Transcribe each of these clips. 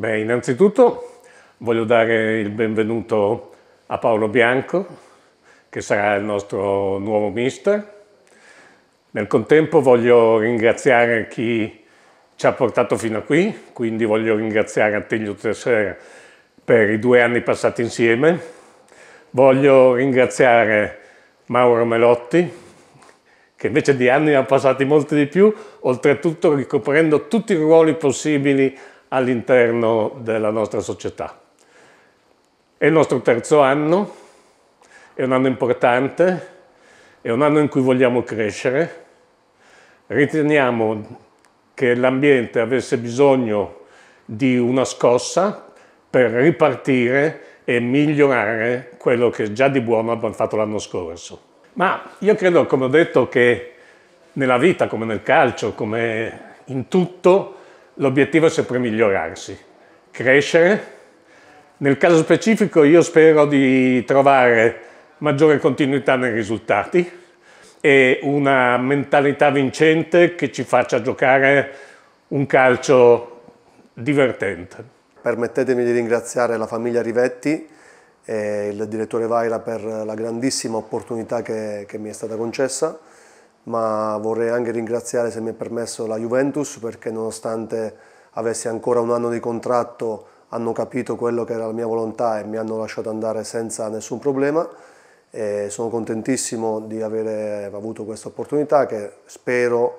Beh, innanzitutto voglio dare il benvenuto a Paolo Bianco, che sarà il nostro nuovo mister. Nel contempo voglio ringraziare chi ci ha portato fino a qui, quindi voglio ringraziare Attilio Tessera per i due anni passati insieme. Voglio ringraziare Mauro Melotti, che invece di anni ne ha passati molti di più, oltretutto ricoprendo tutti i ruoli possibili all'interno della nostra società. È il nostro terzo anno, è un anno importante, è un anno in cui vogliamo crescere. Riteniamo che l'ambiente avesse bisogno di una scossa per ripartire e migliorare quello che già di buono abbiamo fatto l'anno scorso. Ma io credo, come ho detto, che nella vita, come nel calcio, come in tutto, l'obiettivo è sempre migliorarsi, crescere. Nel caso specifico io spero di trovare maggiore continuità nei risultati e una mentalità vincente che ci faccia giocare un calcio divertente. Permettetemi di ringraziare la famiglia Rivetti e il direttore Vaira per la grandissima opportunità che, che mi è stata concessa ma vorrei anche ringraziare se mi è permesso la Juventus perché nonostante avessi ancora un anno di contratto hanno capito quello che era la mia volontà e mi hanno lasciato andare senza nessun problema e sono contentissimo di aver avuto questa opportunità che spero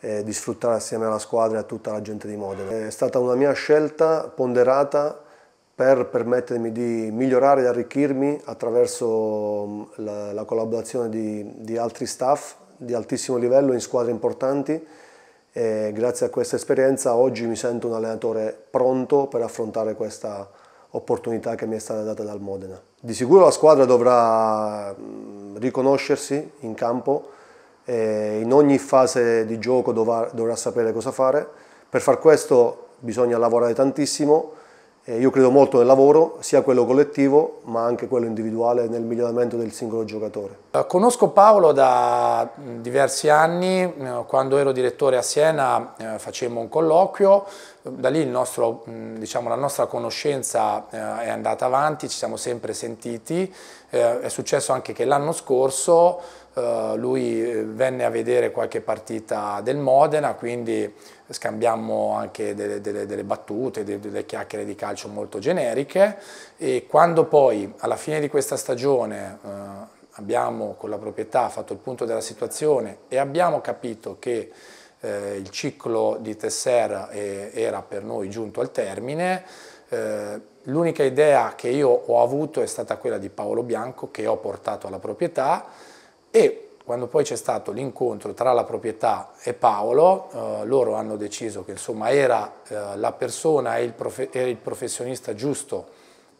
eh, di sfruttare assieme alla squadra e a tutta la gente di Modena. È stata una mia scelta ponderata per permettermi di migliorare e arricchirmi attraverso mm, la, la collaborazione di, di altri staff di altissimo livello in squadre importanti e grazie a questa esperienza oggi mi sento un allenatore pronto per affrontare questa opportunità che mi è stata data dal Modena. Di sicuro la squadra dovrà riconoscersi in campo, in ogni fase di gioco dovrà, dovrà sapere cosa fare, per far questo bisogna lavorare tantissimo, eh, io credo molto nel lavoro, sia quello collettivo ma anche quello individuale nel miglioramento del singolo giocatore. Eh, conosco Paolo da mm, diversi anni, eh, quando ero direttore a Siena facemmo un colloquio, da lì nostro, mm, diciamo, la nostra conoscenza è andata avanti, ci siamo sempre sentiti, è successo anche che l'anno scorso eh, lui eh, venne a vedere qualche partita del Modena, quindi scambiamo anche delle, delle, delle battute, delle, delle, chiacchiere di calcio molto generiche e quando poi alla fine di questa stagione uh, abbiamo con la proprietà fatto il punto della situazione e abbiamo capito che eh, il ciclo di Tesser eh, era per noi giunto al termine, eh, l'unica idea che io ho avuto è stata quella di Paolo Bianco che ho portato alla proprietà e quando poi c'è stato l'incontro tra la proprietà e Paolo, eh, loro hanno deciso che insomma era eh, la persona e il, profe- e il professionista giusto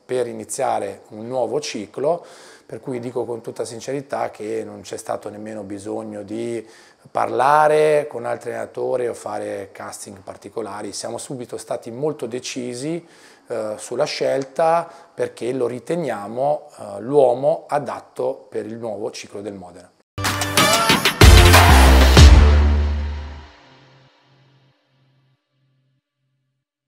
per iniziare un nuovo ciclo, per cui dico con tutta sincerità che non c'è stato nemmeno bisogno di parlare con altri allenatori o fare casting particolari, siamo subito stati molto decisi eh, sulla scelta perché lo riteniamo eh, l'uomo adatto per il nuovo ciclo del Modena.